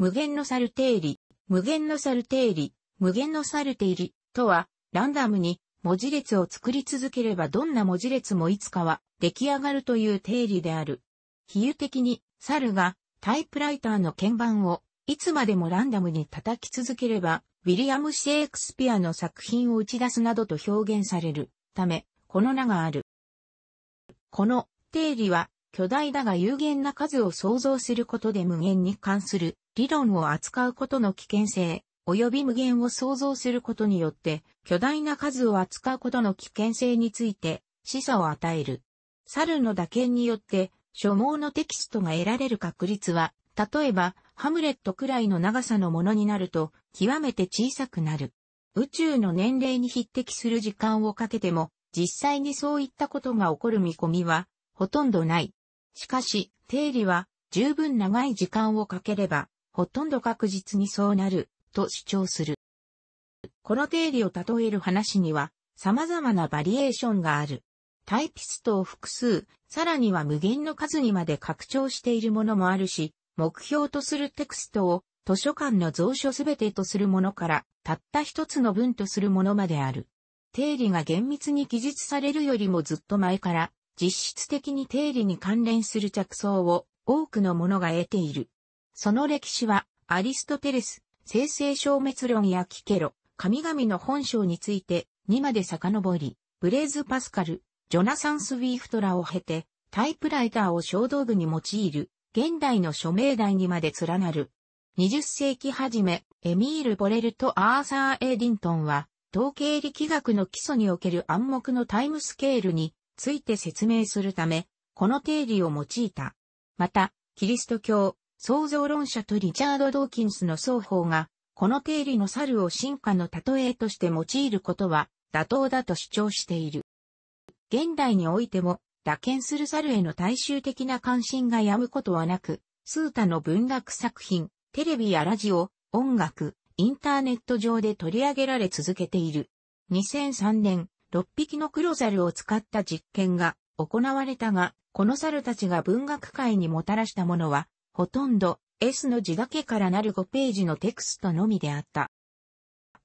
無限のサルテリ、無限のサルテリ、無限のサルテリとは、ランダムに文字列を作り続ければどんな文字列もいつかは出来上がるという定理である。比喩的に、サルがタイプライターの鍵盤をいつまでもランダムに叩き続ければ、ウィリアム・シェイクスピアの作品を打ち出すなどと表現されるため、この名がある。この定理は巨大だが有限な数を想像することで無限に関する理論を扱うことの危険性、及び無限を想像することによって、巨大な数を扱うことの危険性について、示唆を与える。猿の打鍵によって、書望のテキストが得られる確率は、例えば、ハムレットくらいの長さのものになると、極めて小さくなる。宇宙の年齢に匹敵する時間をかけても、実際にそういったことが起こる見込みは、ほとんどない。しかし、定理は十分長い時間をかければ、ほとんど確実にそうなる、と主張する。この定理を例える話には、様々なバリエーションがある。タイピストを複数、さらには無限の数にまで拡張しているものもあるし、目標とするテクストを図書館の蔵書すべてとするものから、たった一つの文とするものまである。定理が厳密に記述されるよりもずっと前から、実質的に定理に関連する着想を多くのものが得ている。その歴史は、アリストテレス、生成消滅論やキケロ、神々の本性について、にまで遡り、ブレーズ・パスカル、ジョナサン・スウィーフトラを経て、タイプライターを小道具に用いる、現代の署名題にまで連なる。20世紀初め、エミール・ボレルとアーサー・エディントンは、統計力学の基礎における暗黙のタイムスケールについて説明するため、この定理を用いた。また、キリスト教、創造論者とリチャード・ドーキンスの双方が、この定理の猿を進化の例えとして用いることは妥当だと主張している。現代においても、打鍵する猿への大衆的な関心が止むことはなく、数多の文学作品、テレビやラジオ、音楽、インターネット上で取り上げられ続けている。2003年、6匹の黒猿を使った実験が行われたが、この猿たちが文学界にもたらしたものは、ほとんど S の字だけからなる5ページのテクストのみであった。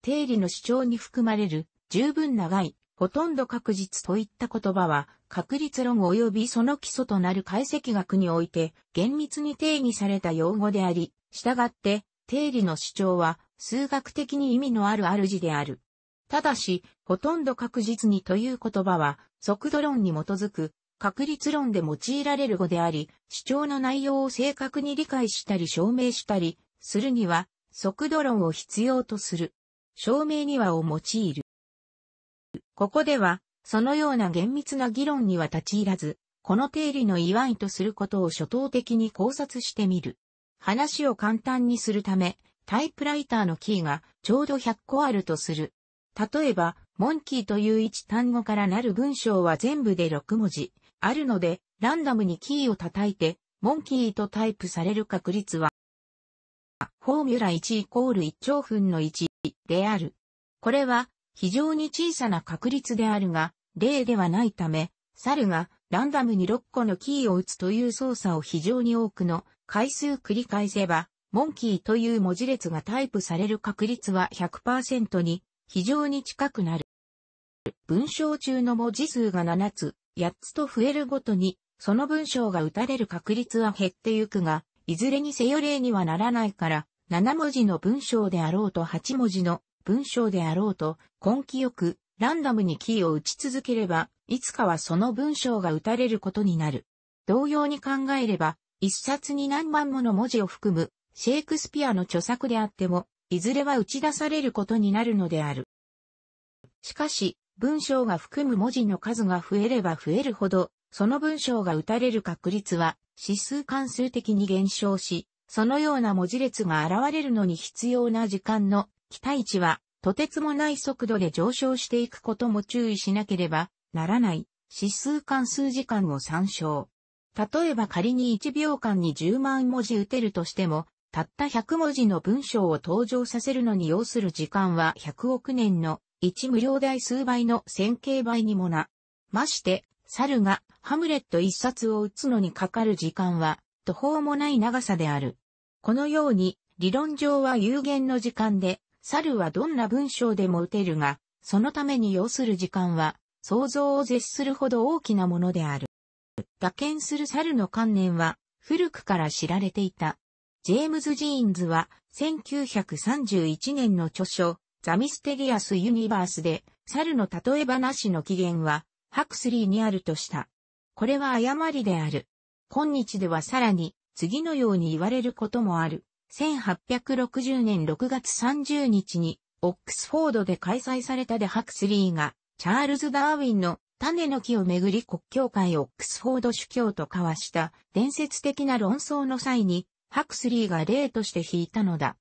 定理の主張に含まれる十分長い、ほとんど確実といった言葉は、確率論及びその基礎となる解析学において厳密に定義された用語であり、従って定理の主張は数学的に意味のある主である。ただし、ほとんど確実にという言葉は、速度論に基づく、確率論で用いられる語であり、主張の内容を正確に理解したり証明したり、するには、速度論を必要とする。証明にはを用いる。ここでは、そのような厳密な議論には立ち入らず、この定理の祝いとすることを初等的に考察してみる。話を簡単にするため、タイプライターのキーがちょうど100個あるとする。例えば、モンキーという一単語からなる文章は全部で6文字あるので、ランダムにキーを叩いて、モンキーとタイプされる確率は、フォーミュラ1イコール1兆分の1である。これは非常に小さな確率であるが、例ではないため、猿がランダムに6個のキーを打つという操作を非常に多くの回数繰り返せば、モンキーという文字列がタイプされる確率は100%に非常に近くなる。文章中の文字数が7つ、8つと増えるごとに、その文章が打たれる確率は減ってゆくが、いずれにせよ例にはならないから、7文字の文章であろうと8文字の文章であろうと、根気よく、ランダムにキーを打ち続ければ、いつかはその文章が打たれることになる。同様に考えれば、一冊に何万もの文字を含む、シェイクスピアの著作であっても、いずれは打ち出されることになるのである。しかし、文章が含む文字の数が増えれば増えるほど、その文章が打たれる確率は指数関数的に減少し、そのような文字列が現れるのに必要な時間の期待値はとてつもない速度で上昇していくことも注意しなければならない指数関数時間を参照。例えば仮に1秒間に10万文字打てるとしても、たった100文字の文章を登場させるのに要する時間は100億年の一無料代数倍の線形倍にもな。まして、猿がハムレット一冊を打つのにかかる時間は途方もない長さである。このように理論上は有限の時間で猿はどんな文章でも打てるが、そのために要する時間は想像を絶するほど大きなものである。打鍵する猿の観念は古くから知られていた。ジェームズ・ジーンズは1931年の著書ザ・ミステリアス・ユニバースで、猿の例え話の起源は、ハクスリーにあるとした。これは誤りである。今日ではさらに、次のように言われることもある。1860年6月30日に、オックスフォードで開催されたでハクスリーが、チャールズ・ダーウィンの種の木をめぐり国教会オックスフォード主教と交わした伝説的な論争の際に、ハクスリーが例として引いたのだ。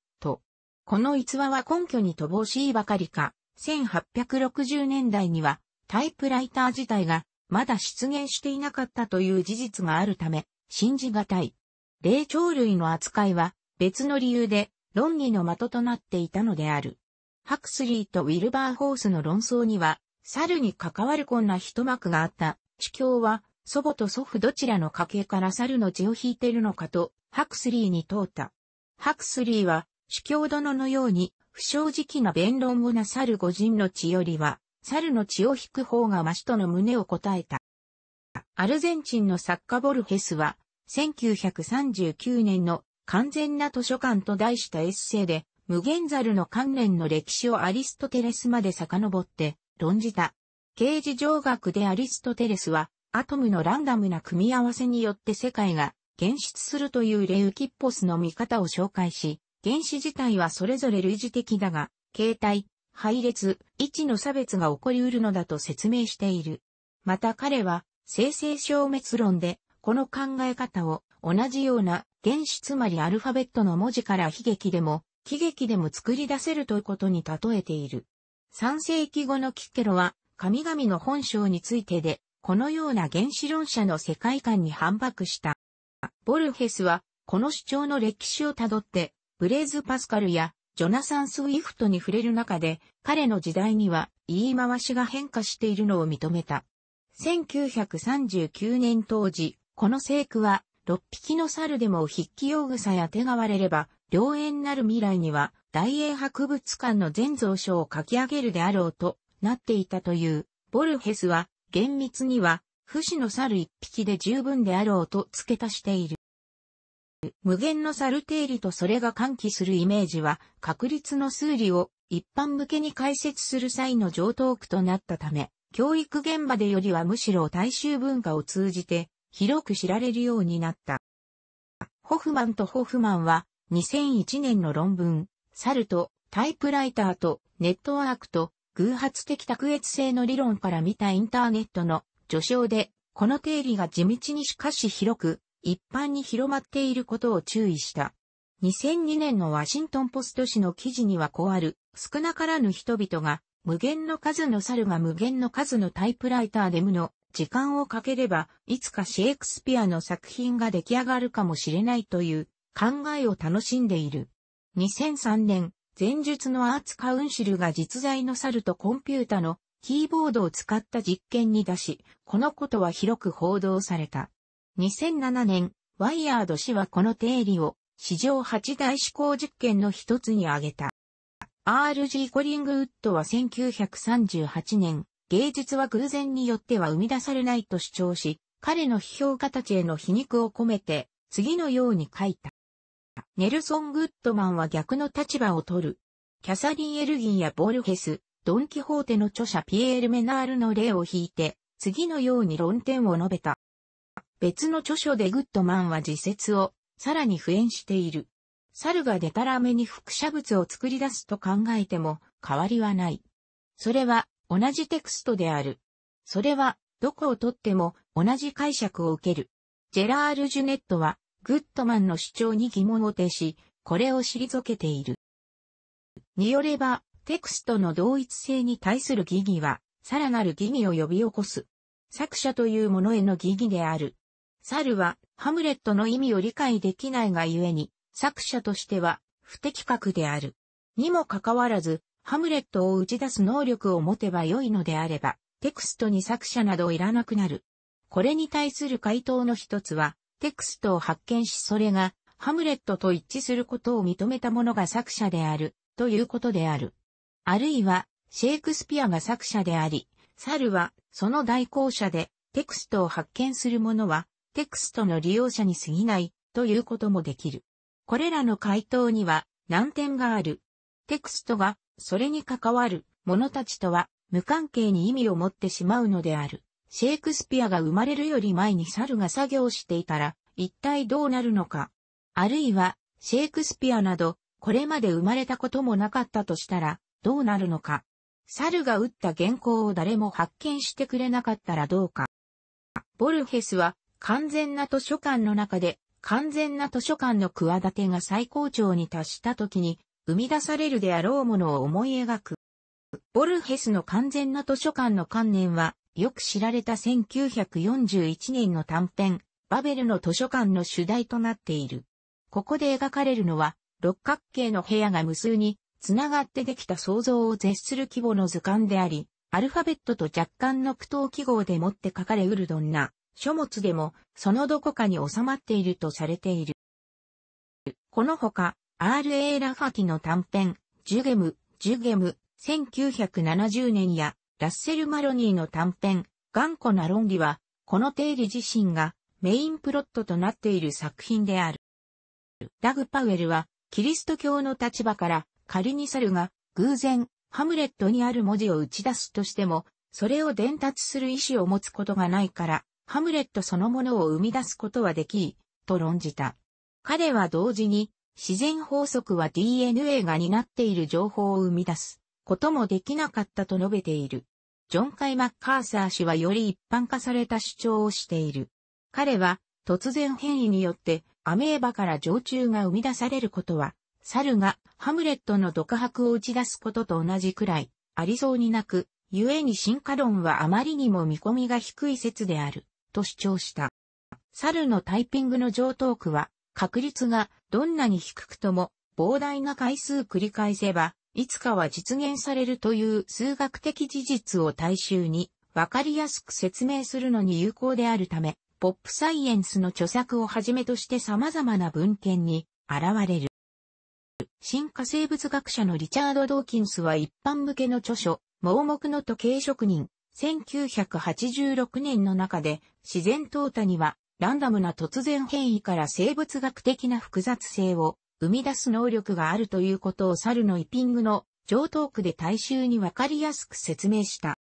この逸話は根拠に乏しいばかりか、1860年代にはタイプライター自体がまだ出現していなかったという事実があるため、信じがたい。霊長類の扱いは別の理由で論議の的となっていたのである。ハクスリーとウィルバーホースの論争には、猿に関わるこんな一幕があった。主教は、祖母と祖父どちらの家系から猿の血を引いているのかと、ハクスリーに問うた。ハクスリーは、主教殿のように、不正直な弁論をなさる御人の血よりは、猿の血を引く方がましとの胸を答えた。アルゼンチンの作家ボルヘスは、1939年の完全な図書館と題したエッセイで、無限猿の関連の歴史をアリストテレスまで遡って論じた。刑事上学でアリストテレスは、アトムのランダムな組み合わせによって世界が現出するというレウキッポスの見方を紹介し、原子自体はそれぞれ類似的だが、形態、配列、位置の差別が起こり得るのだと説明している。また彼は、生成消滅論で、この考え方を、同じような、原子つまりアルファベットの文字から悲劇でも、喜劇でも作り出せるということに例えている。3世紀後のキッケロは、神々の本性についてで、このような原子論者の世界観に反駁した。ボルヘスは、この主張の歴史をたどって、ブレイズ・パスカルやジョナサン・スウィフトに触れる中で、彼の時代には言い回しが変化しているのを認めた。1939年当時、この聖句は、6匹の猿でも筆記用草や手が割れれば、良縁なる未来には、大英博物館の全蔵書を書き上げるであろうとなっていたという、ボルヘスは、厳密には、不死の猿一匹で十分であろうと付け足している。無限のサル定理とそれが喚起するイメージは、確率の数理を一般向けに解説する際の上等句となったため、教育現場でよりはむしろ大衆文化を通じて、広く知られるようになった。ホフマンとホフマンは、2001年の論文、サルとタイプライターとネットワークと偶発的卓越性の理論から見たインターネットの序章で、この定理が地道にしかし広く一般に広まっていることを注意した。2002年のワシントンポスト紙の記事にはこうある、少なからぬ人々が、無限の数の猿が無限の数のタイプライターで無の時間をかければ、いつかシェイクスピアの作品が出来上がるかもしれないという考えを楽しんでいる。2003年、前述のアーツカウンシルが実在の猿とコンピュータのキーボードを使った実験に出し、このことは広く報道された。2007年、ワイヤード氏はこの定理を史上8大思考実験の一つに挙げた。RG コリングウッドは1938年、芸術は偶然によっては生み出されないと主張し、彼の批評家たちへの皮肉を込めて、次のように書いた。ネルソン・グッドマンは逆の立場を取る。キャサリン・エルギンやボルヘス、ドン・キホーテの著者ピエール・メナールの例を引いて、次のように論点を述べた。別の著書でグッドマンは自説をさらに普遍している。猿がデタラメに複写物を作り出すと考えても変わりはない。それは同じテクストである。それはどこをとっても同じ解釈を受ける。ジェラール・ジュネットはグッドマンの主張に疑問を呈し、これを退けている。によれば、テクストの同一性に対する疑義は、さらなる疑義を呼び起こす。作者というものへの疑義である。猿はハムレットの意味を理解できないがゆえに、作者としては不適格である。にもかかわらず、ハムレットを打ち出す能力を持てば良いのであれば、テクストに作者などいらなくなる。これに対する回答の一つは、テクストを発見しそれが、ハムレットと一致することを認めたものが作者である、ということである。あるいは、シェイクスピアが作者であり、猿は、その代行者で、テクストを発見する者は、テクストの利用者に過ぎないということもできる。これらの回答には難点がある。テクストがそれに関わる者たちとは無関係に意味を持ってしまうのである。シェイクスピアが生まれるより前に猿が作業していたら一体どうなるのか。あるいはシェイクスピアなどこれまで生まれたこともなかったとしたらどうなるのか。猿が打った原稿を誰も発見してくれなかったらどうか。ボルヘスは完全な図書館の中で、完全な図書館の企てが最高潮に達した時に、生み出されるであろうものを思い描く。ボルヘスの完全な図書館の観念は、よく知られた1941年の短編、バベルの図書館の主題となっている。ここで描かれるのは、六角形の部屋が無数に、つながってできた想像を絶する規模の図鑑であり、アルファベットと若干の苦闘記号でもって書かれうるどんな書物でもそのどこかに収まっているとされている。このほか、R.A. ラファティの短編、ジュゲム、ジュゲム、1970年や、ラッセル・マロニーの短編、頑固な論理は、この定理自身がメインプロットとなっている作品である。ダグ・パウエルは、キリスト教の立場から、仮に猿が偶然、ハムレットにある文字を打ち出すとしても、それを伝達する意思を持つことがないから、ハムレットそのものを生み出すことはでき、い、と論じた。彼は同時に、自然法則は DNA が担っている情報を生み出すこともできなかったと述べている。ジョン・カイ・マッカーサー氏はより一般化された主張をしている。彼は突然変異によってアメーバから常駐が生み出されることは、猿がハムレットの独白を打ち出すことと同じくらいありそうになく、故に進化論はあまりにも見込みが低い説である。と主張した。猿のタイピングの上等区は、確率がどんなに低くとも、膨大な回数繰り返せば、いつかは実現されるという数学的事実を大衆に、わかりやすく説明するのに有効であるため、ポップサイエンスの著作をはじめとして様々な文献に現れる。進化生物学者のリチャード・ドーキンスは一般向けの著書、盲目の時計職人、1986年の中で自然淘汰にはランダムな突然変異から生物学的な複雑性を生み出す能力があるということを猿のイピングの上ー区で大衆にわかりやすく説明した。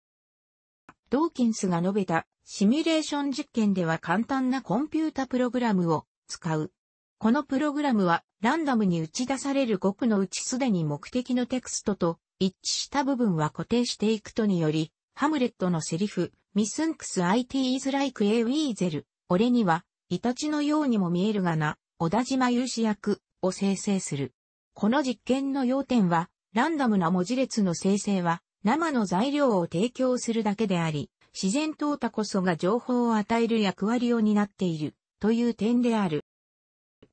ドーキンスが述べたシミュレーション実験では簡単なコンピュータプログラムを使う。このプログラムはランダムに打ち出される5区のうちすでに目的のテクストと一致した部分は固定していくとによりハムレットのセリフ、ミスンクス IT イズライクエ a w e a s e 俺には、イタチのようにも見えるがな、小田島勇士役を生成する。この実験の要点は、ランダムな文字列の生成は、生の材料を提供するだけであり、自然淘汰こそが情報を与える役割を担っている、という点である。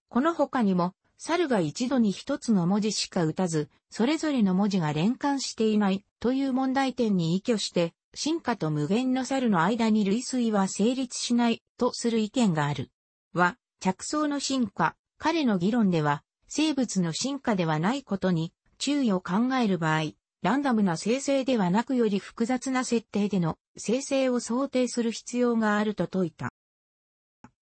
この他にも、猿が一度に一つの文字しか打たず、それぞれの文字が連関していないという問題点に依拠して、進化と無限の猿の間に類推は成立しないとする意見がある。は、着想の進化、彼の議論では、生物の進化ではないことに注意を考える場合、ランダムな生成ではなくより複雑な設定での生成を想定する必要があると説いた。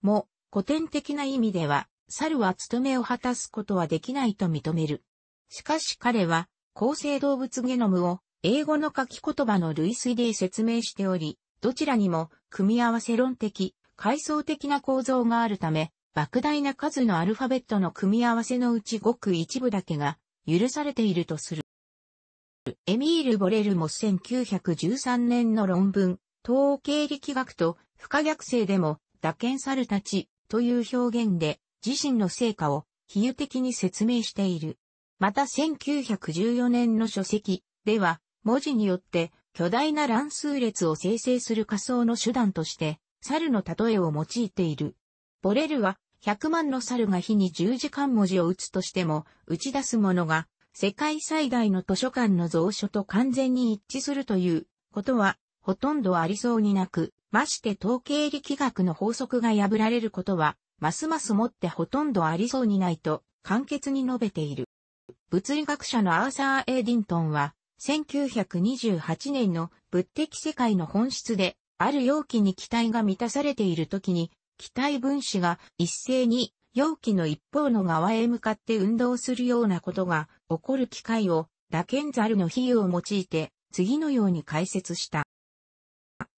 も、古典的な意味では、猿は務めを果たすことはできないと認める。しかし彼は、構成動物ゲノムを英語の書き言葉の類推で説明しており、どちらにも組み合わせ論的、階層的な構造があるため、莫大な数のアルファベットの組み合わせのうちごく一部だけが許されているとする。エミール・ボレルも1913年の論文、統計力学と不可逆性でも、打検猿たちという表現で、自身の成果を比喩的に説明している。また1914年の書籍では、文字によって巨大な乱数列を生成する仮想の手段として、猿の例えを用いている。ボレルは、100万の猿が日に10時間文字を打つとしても、打ち出すものが、世界最大の図書館の蔵書と完全に一致するということは、ほとんどありそうになく、まして統計力学の法則が破られることはますますもってほとんどありそうにないと、簡潔に述べている。物理学者のアーサー・エイディントンは、1928年の物的世界の本質で、ある容器に気体が満たされている時に、気体分子が一斉に容器の一方の側へ向かって運動するようなことが起こる機会を、ラケンザルの比喩を用いて、次のように解説した。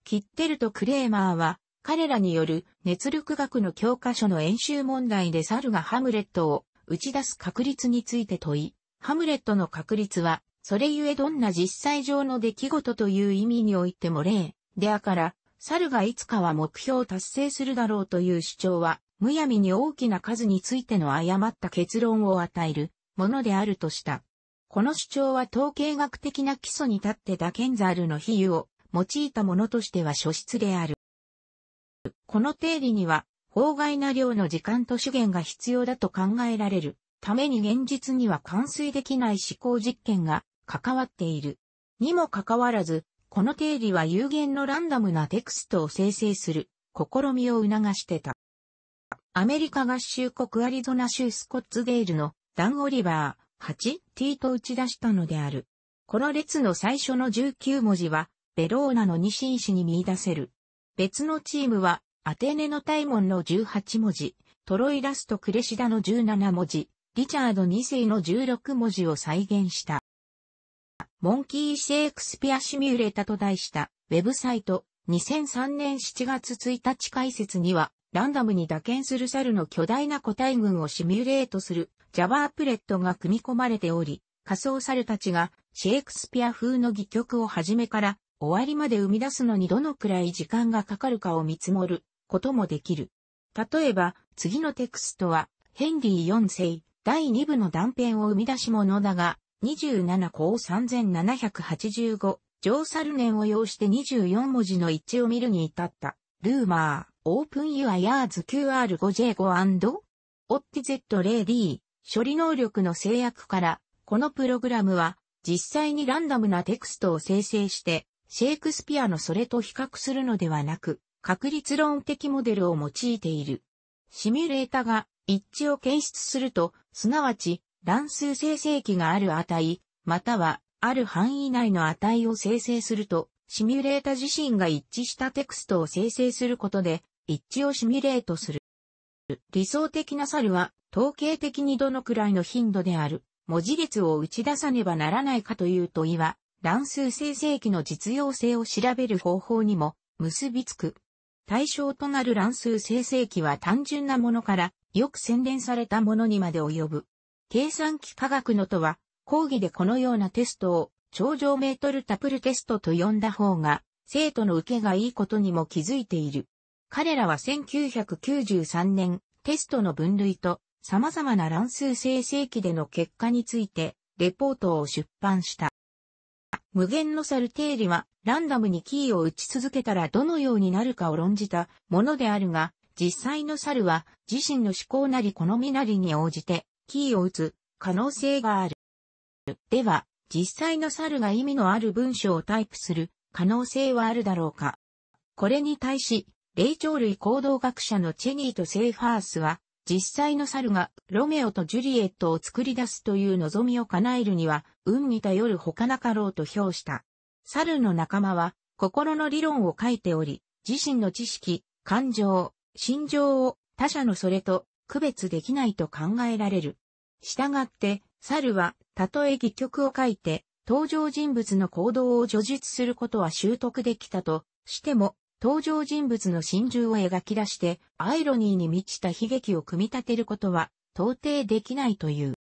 キッテルとクレーマーは、彼らによる熱力学の教科書の演習問題で猿がハムレットを打ち出す確率について問い、ハムレットの確率は、それゆえどんな実際上の出来事という意味においても例、であから、猿がいつかは目標を達成するだろうという主張は、むやみに大きな数についての誤った結論を与えるものであるとした。この主張は統計学的な基礎に立ってダケンザールの比喩を用いたものとしては初出である。この定理には、法外な量の時間と資源が必要だと考えられるために現実には完遂できない思考実験が関わっている。にもかかわらず、この定理は有限のランダムなテクストを生成する試みを促してた。アメリカ合衆国アリゾナ州スコッツデールのダン・オリバー 8T と打ち出したのである。この列の最初の19文字はベローナの二進石に見出せる。別のチームはアテネの大門の18文字、トロイラストクレシダの17文字、リチャード2世の16文字を再現した。モンキー・シェイクスピア・シミュレータと題したウェブサイト2003年7月1日解説にはランダムに打鍵する猿の巨大な個体群をシミュレートする Java アプレットが組み込まれており仮想猿たちがシェイクスピア風の戯曲を始めから終わりまで生み出すのにどのくらい時間がかかるかを見積もることもできる。例えば、次のテクストは、ヘンリー4世、第2部の断片を生み出し物だが、27項3785、上サルネンを要して24文字の一致を見るに至った、ルーマー、オープンユアヤーズ QR5J5& オッティゼットレイリー、処理能力の制約から、このプログラムは、実際にランダムなテクストを生成して、シェイクスピアのそれと比較するのではなく、確率論的モデルを用いている。シミュレータが一致を検出すると、すなわち乱数生成器がある値、またはある範囲内の値を生成すると、シミュレータ自身が一致したテクストを生成することで、一致をシミュレートする。理想的な猿は、統計的にどのくらいの頻度である、文字列を打ち出さねばならないかという問いは、乱数生成器の実用性を調べる方法にも結びつく。対象となる乱数生成器は単純なものから、よく洗練されたものにまで及ぶ。計算機科学のとは、講義でこのようなテストを、頂上メートルタプルテストと呼んだ方が、生徒の受けがいいことにも気づいている。彼らは1993年、テストの分類と様々な乱数生成器での結果について、レポートを出版した。無限のサル定理は、ランダムにキーを打ち続けたらどのようになるかを論じたものであるが、実際の猿は自身の思考なり好みなりに応じてキーを打つ可能性がある。では、実際の猿が意味のある文章をタイプする可能性はあるだろうか。これに対し、霊長類行動学者のチェニーとセイファースは、実際の猿がロメオとジュリエットを作り出すという望みを叶えるには、運に頼る他なかろうと評した。猿の仲間は、心の理論を書いており、自身の知識、感情、心情を他者のそれと区別できないと考えられる。従って、猿は、たとえ戯曲を書いて、登場人物の行動を叙述することは習得できたとしても、登場人物の心中を描き出してアイロニーに満ちた悲劇を組み立てることは到底できないという。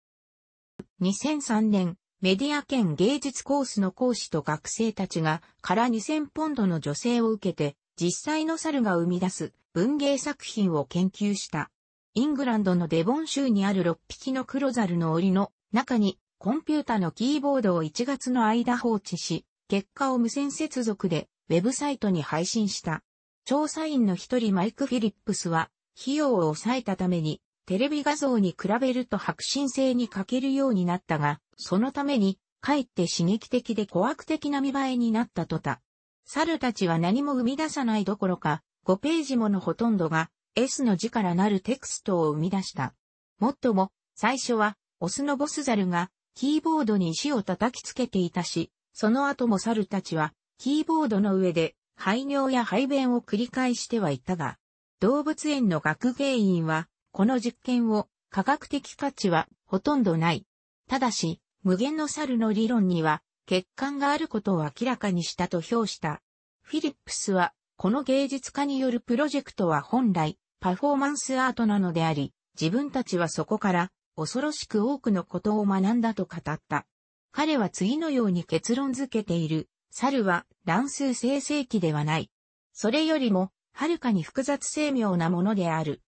2003年、メディア兼芸術コースの講師と学生たちがから2000ポンドの助成を受けて実際の猿が生み出す文芸作品を研究した。イングランドのデボン州にある6匹の黒猿の檻の中にコンピュータのキーボードを1月の間放置し、結果を無線接続でウェブサイトに配信した。調査員の一人マイク・フィリップスは、費用を抑えたために、テレビ画像に比べると白新性に欠けるようになったが、そのために、かえって刺激的で怖悪的な見栄えになったとた。猿たちは何も生み出さないどころか、5ページものほとんどが S の字からなるテクストを生み出した。もっとも、最初は、オスのボス猿が、キーボードに石を叩きつけていたし、その後も猿たちは、キーボードの上で排尿や排便を繰り返してはいたが、動物園の学芸員は、この実験を科学的価値はほとんどない。ただし、無限の猿の理論には、欠陥があることを明らかにしたと評した。フィリップスは、この芸術家によるプロジェクトは本来、パフォーマンスアートなのであり、自分たちはそこから、恐ろしく多くのことを学んだと語った。彼は次のように結論づけている。猿は乱数生成器ではない。それよりも、はるかに複雑精妙なものである。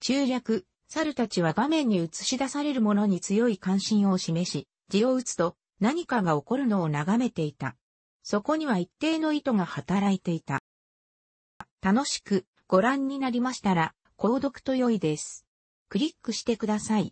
中略、猿たちは画面に映し出されるものに強い関心を示し、字を打つと何かが起こるのを眺めていた。そこには一定の意図が働いていた。楽しくご覧になりましたら、購読と良いです。クリックしてください。